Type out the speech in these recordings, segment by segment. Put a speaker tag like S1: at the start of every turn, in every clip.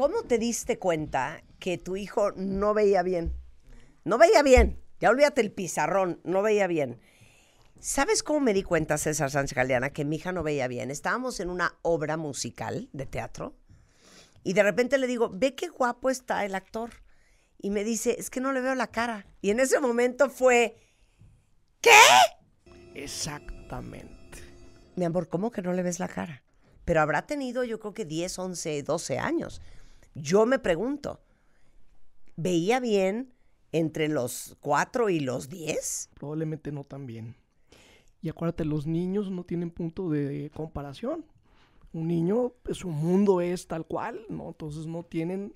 S1: ¿Cómo te diste cuenta que tu hijo no veía bien? No veía bien. Ya olvídate el pizarrón, no veía bien. ¿Sabes cómo me di cuenta, César Sánchez Galeana, que mi hija no veía bien? Estábamos en una obra musical de teatro y de repente le digo, ve qué guapo está el actor. Y me dice, es que no le veo la cara. Y en ese momento fue, ¿qué?
S2: Exactamente.
S1: Mi amor, ¿cómo que no le ves la cara? Pero habrá tenido yo creo que 10, 11, 12 años. Yo me pregunto, ¿veía bien entre los
S2: 4 y los 10? Probablemente no tan bien. Y acuérdate, los niños no tienen punto de comparación. Un niño, pues, su mundo es tal cual, ¿no? Entonces no tienen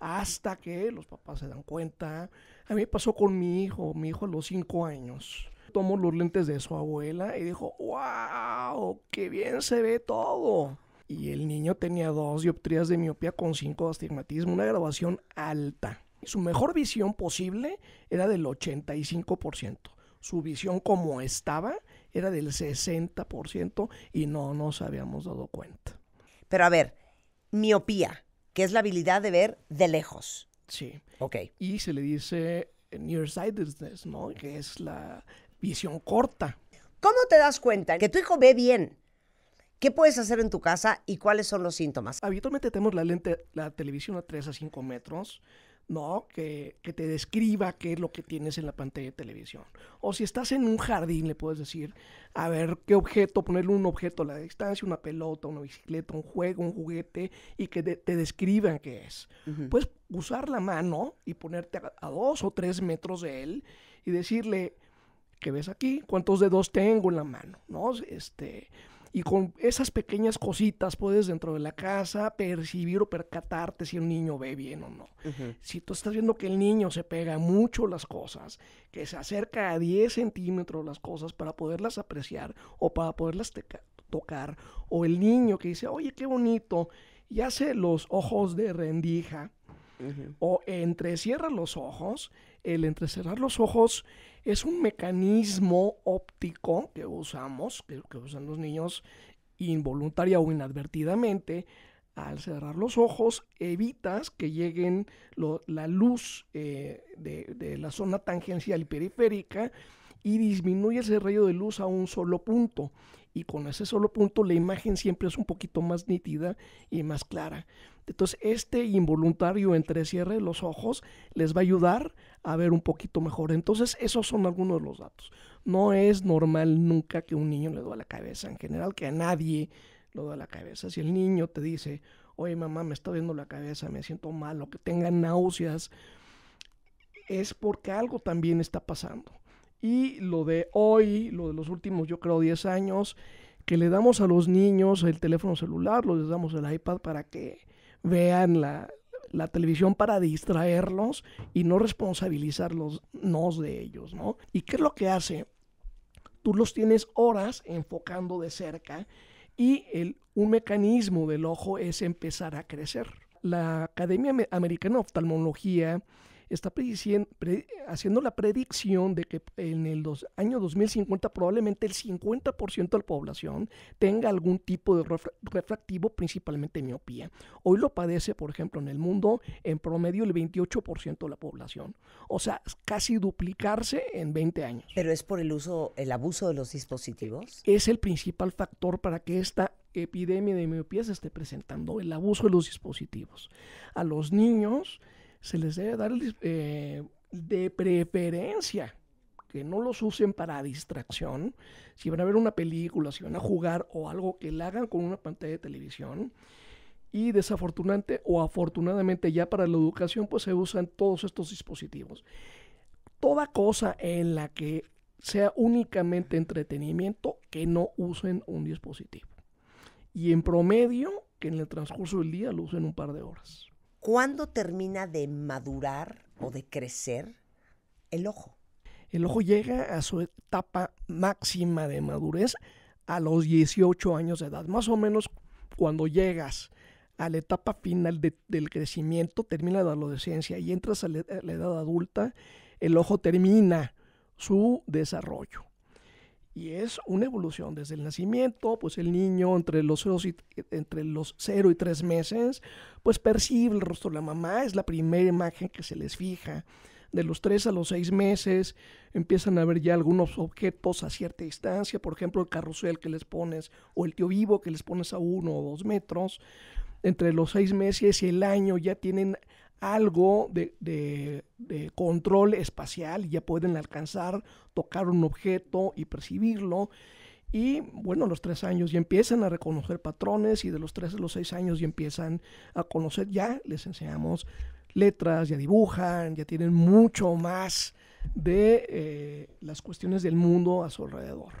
S2: hasta que los papás se dan cuenta. A mí pasó con mi hijo, mi hijo a los 5 años. Tomó los lentes de su abuela y dijo, wow, qué bien se ve todo y el niño tenía dos dioptrías de miopía con cinco de astigmatismo, una graduación alta. Su mejor visión posible era del 85%. Su visión como estaba era del 60% y no nos habíamos dado cuenta. Pero a ver, miopía, que es la habilidad de ver de lejos. Sí. Ok. Y se le dice nearsightedness, ¿no? Que es la visión corta.
S1: ¿Cómo te das cuenta que tu
S2: hijo ve bien, ¿Qué puedes hacer en tu casa y cuáles son los síntomas? Habitualmente tenemos la lente, la televisión a 3 a 5 metros, ¿no? Que, te describa qué es lo que tienes en la pantalla de televisión. O si estás en un jardín, le puedes decir, a ver, qué objeto, ponerle un objeto a la distancia, una pelota, una bicicleta, un juego, un juguete, y que te describan qué es. Puedes usar la mano y ponerte a, 2 dos o tres metros de él y decirle, ¿qué ves aquí? ¿Cuántos dedos tengo en la mano? ¿No? Este y con esas pequeñas cositas puedes dentro de la casa percibir o percatarte si el niño ve bien o no. Si tú estás viendo que el niño se pega mucho las cosas, que se acerca a 10 centímetros las cosas para poderlas apreciar o para poderlas tocar, o el niño que dice, oye, qué bonito, y hace los ojos de rendija o entrecierra los ojos. El entrecerrar los ojos es un mecanismo óptico que usamos, que, usan los niños involuntaria o inadvertidamente. Al cerrar los ojos evitas que lleguen la luz eh, de, de la zona tangencial y periférica y disminuye ese rayo de luz a un solo punto. Y con ese solo punto la imagen siempre es un poquito más nítida y más clara. Entonces, este involuntario entrecierre de los ojos les va a ayudar a ver un poquito mejor. Entonces, esos son algunos de los datos. No es normal nunca que un niño le a la cabeza, en general que a nadie le duele la cabeza. Si el niño te dice, oye mamá, me está viendo la cabeza, me siento mal, o que tenga náuseas, es porque algo también está pasando. Y lo de hoy, lo de los últimos, yo creo, 10 años, que le damos a los niños el teléfono celular, los damos el iPad para que vean la, televisión para distraerlos y no responsabilizarlos nos de ellos, ¿no? ¿Y qué es lo que hace? Tú los tienes horas enfocando de cerca y el, un mecanismo del ojo es empezar a crecer. La Academia Americana de Oftalmología está haciendo la predicción de que en el dos, año 2050 probablemente el 50% de la población tenga algún tipo de refractivo, principalmente miopía. Hoy lo padece, por ejemplo, en el mundo en promedio el 28% de la población. O sea, casi duplicarse en 20 años. ¿Pero es por el uso, el abuso de los dispositivos? Es el principal factor para que esta epidemia de miopía se esté presentando, el abuso de los dispositivos. A los niños se les debe dar eh, de preferencia que no los usen para distracción. Si van a ver una película, si van a jugar o algo, que la hagan con una pantalla de televisión. Y desafortunadamente o afortunadamente ya para la educación, pues se usan todos estos dispositivos. Toda cosa en la que sea únicamente entretenimiento, que no usen un dispositivo. Y en promedio, que en el transcurso del día lo usen un par de horas. ¿Cuándo termina de madurar o de crecer el ojo? El ojo llega a su etapa máxima de madurez a los 18 años de edad, más o menos cuando llegas a la etapa final del crecimiento, termina la adolescencia y entras a la edad adulta, el ojo termina su desarrollo. Y es una evolución desde el nacimiento, pues el niño entre los 0 y, entre los y 3 meses, pues percibe el rostro de la mamá, es la primera imagen que se les fija. De los 3 a los 6 meses empiezan a ver ya algunos objetos a cierta distancia, por ejemplo el carrusel que les pones o el tío vivo que les pones a 1 o 2 metros. Entre los 6 meses y el año ya tienen algo de, control espacial, ya pueden alcanzar, tocar un objeto y percibirlo. Y bueno, a los tres años ya empiezan a reconocer patrones y de los tres a los seis años ya empiezan a conocer, ya les enseñamos letras, ya dibujan, ya tienen mucho más de eh, las cuestiones del mundo a su alrededor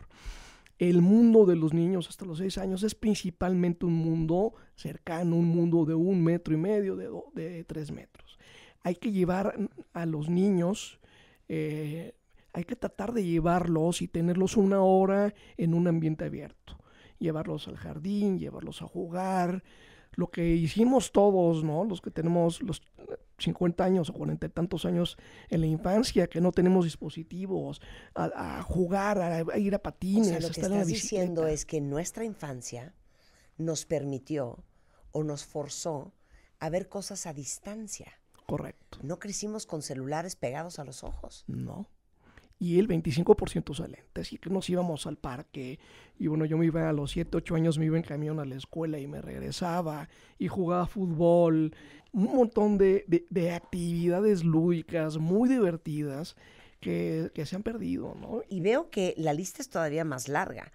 S2: el mundo de los niños hasta los seis años es principalmente un mundo cercano, un mundo de un metro y medio, de, de tres metros. Hay que llevar a los niños, eh, hay que tratar de llevarlos y tenerlos una hora en un ambiente abierto. Llevarlos al jardín, llevarlos a jugar, lo que hicimos todos, ¿no? Los que tenemos los 50 eh, años o 40 y tantos años en la infancia, que no tenemos dispositivos, a, jugar, a, ir a patines. O lo que estás diciendo es
S1: que nuestra infancia nos permitió o nos forzó a ver
S2: cosas a distancia. Correcto. No crecimos con celulares pegados a los ojos. No y el 25% saliente. Así que nos íbamos al parque y bueno, yo me iba a los 7, 8 años, me iba en camión a la escuela y me regresaba y jugaba fútbol, un montón de, actividades lúdicas muy divertidas que, se han perdido, ¿no? Y veo que la lista es todavía más larga.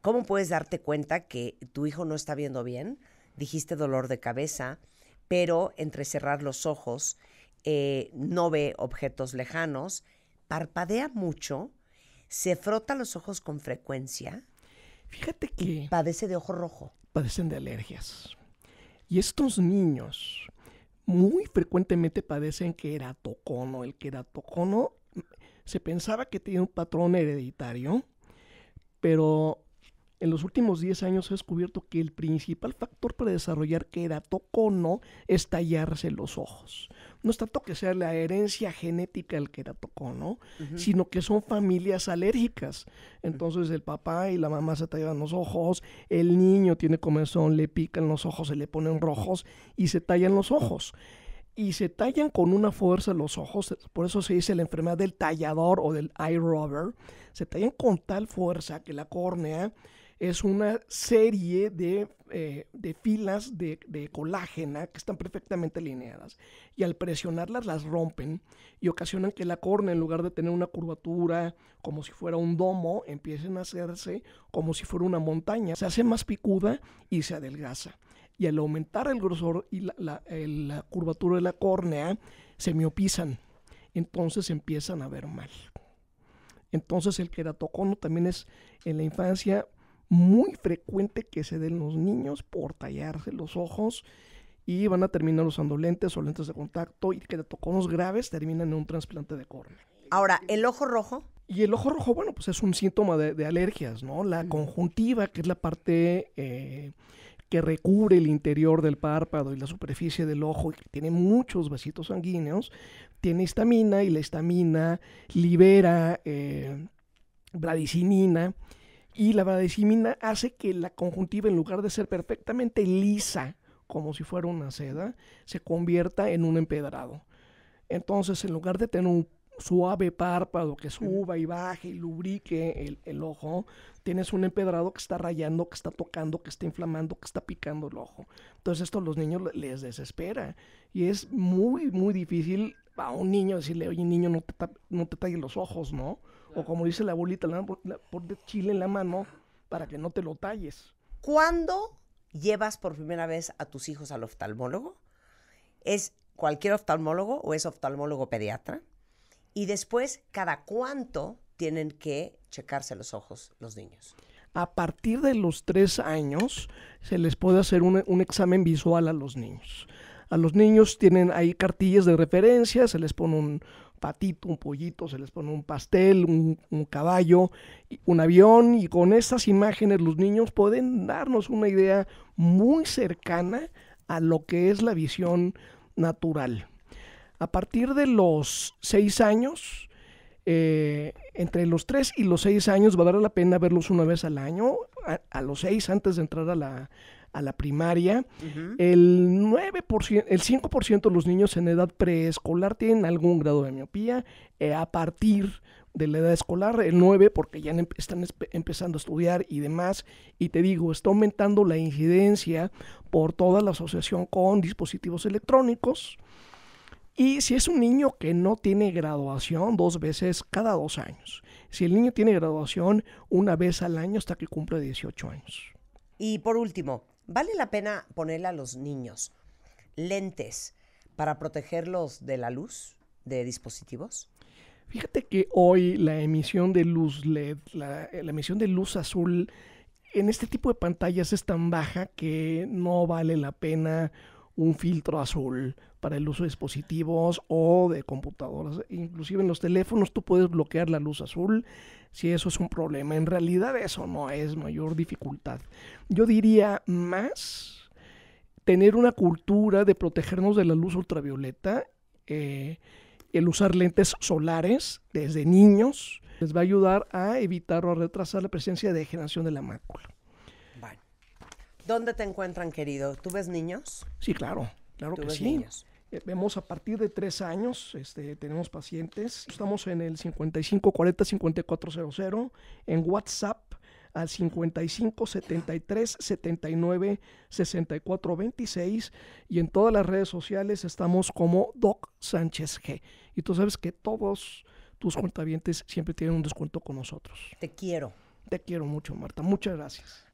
S2: ¿Cómo puedes darte
S1: cuenta que tu hijo no está viendo bien? Dijiste dolor de cabeza, pero entre cerrar los ojos, eh, no ve objetos lejanos, parpadea mucho, se frota los ojos con frecuencia. Fíjate que...
S2: Padece de ojo rojo. Padecen de alergias. Y estos niños muy frecuentemente padecen queratocono. El queratocono mm, se pensaba que tenía un patrón hereditario, pero en los últimos 10 años ha descubierto que el principal factor para desarrollar queratocono es tallarse los ojos. No es tanto que sea la herencia genética del queratocono, sino que son familias alérgicas. Entonces el papá y la mamá se tallan los ojos, el niño tiene comezón, le pican los ojos, se le ponen rojos y se tallan los ojos y se tallan con una fuerza los ojos, por eso se dice la enfermedad del tallador o del eye rubber, se tallan con tal fuerza que la córnea es una serie eh, de, filas de, de, colágena que están perfectamente alineadas y al presionarlas las rompen y ocasionan que la córnea, en lugar de tener una curvatura como si fuera un domo, empiecen a hacerse como si fuera una montaña. Se hace más picuda y se adelgaza. Y al aumentar el grosor y la, curvatura de la córnea, se miopizan. Entonces empiezan a ver mal. Entonces el queratocono también es en la infancia muy frecuente que se den los niños por tallarse los ojos y van a terminar usando lentes o lentes de contacto y que de toconos graves terminan en un trasplante de córnea. Ahora, ¿el ojo rojo? Y el ojo rojo, bueno, pues es un síntoma de, alergias, ¿no? La conjuntiva, que es la parte eh, que recubre el interior del párpado y la superficie del ojo y que tiene muchos vasitos sanguíneos, tiene histamina y la histamina libera eh, bradicinina y la vadecimina hace que la conjuntiva, en lugar de ser perfectamente lisa, como si fuera una seda, se convierta en un empedrado. Entonces, en lugar de tener un suave párpado que suba y baje y lubrique el, ojo, tienes un empedrado que está rayando, que está tocando, que está inflamando, que está picando el ojo. Entonces esto a los niños les desespera y es muy, muy difícil a un niño decirle, oye niño, no te, no te los ojos, ¿no? o como dice la abuelita, la, por de chile en la mano para que no te lo talles. ¿Cuándo
S1: llevas por primera vez a tus hijos al oftalmólogo? ¿Es cualquier oftalmólogo o es oftalmólogo pediatra? Y después, ¿cada cuánto tienen que checarse los ojos los niños?
S2: A partir de los tres años se les puede hacer un, un examen visual a los niños. A los niños tienen ahí cartillas de referencia, se les pone un, patito, un pollito, se les pone un pastel, un, caballo, un avión, y con estas imágenes los niños pueden darnos una idea muy cercana a lo que es la visión natural. A partir de los seis años, eh, entre los tres y los seis años, va a dar la pena verlos una vez al año, a los seis antes de entrar a la, a la primaria. El el 5% de los niños en edad preescolar tienen algún grado de miopía. Eh, a partir de la edad escolar, el 9 porque ya están empezando a estudiar y demás. Y te digo, está aumentando la incidencia por toda la asociación con dispositivos electrónicos. Y si es un niño que no tiene graduación, dos veces cada dos años. Si el niño tiene graduación, una vez al año hasta que cumple 18 años.
S1: Y por último, Vale la pena ponerle a los niños lentes para protegerlos de la luz de dispositivos.
S2: Fíjate que hoy la emisión de luz LED, la, emisión de luz azul en este tipo de pantallas es tan baja que no vale la pena un filtro azul para el uso de dispositivos o de computadoras. Inclusive en los teléfonos tú puedes bloquear la luz azul si eso es un problema. En realidad eso no es mayor dificultad. Yo diría más tener una cultura de protegernos de la luz ultravioleta, eh, el usar lentes solares desde niños, les va a ayudar a evitar o a retrasar la presencia de degeneración de la mácula.
S1: ¿Dónde te encuentran, querido? ¿Tú ves niños?
S2: Sí, claro, claro que sí. Eh, vemos a partir de tres años, este, tenemos pacientes. Estamos en el 5540-5400, en WhatsApp al 5573 79 y en todas las redes sociales estamos como Doc Sánchez G. Y tú sabes que todos tus cuentavientes siempre tienen un descuento con nosotros. Te quiero. Te quiero mucho, Marta. Muchas gracias.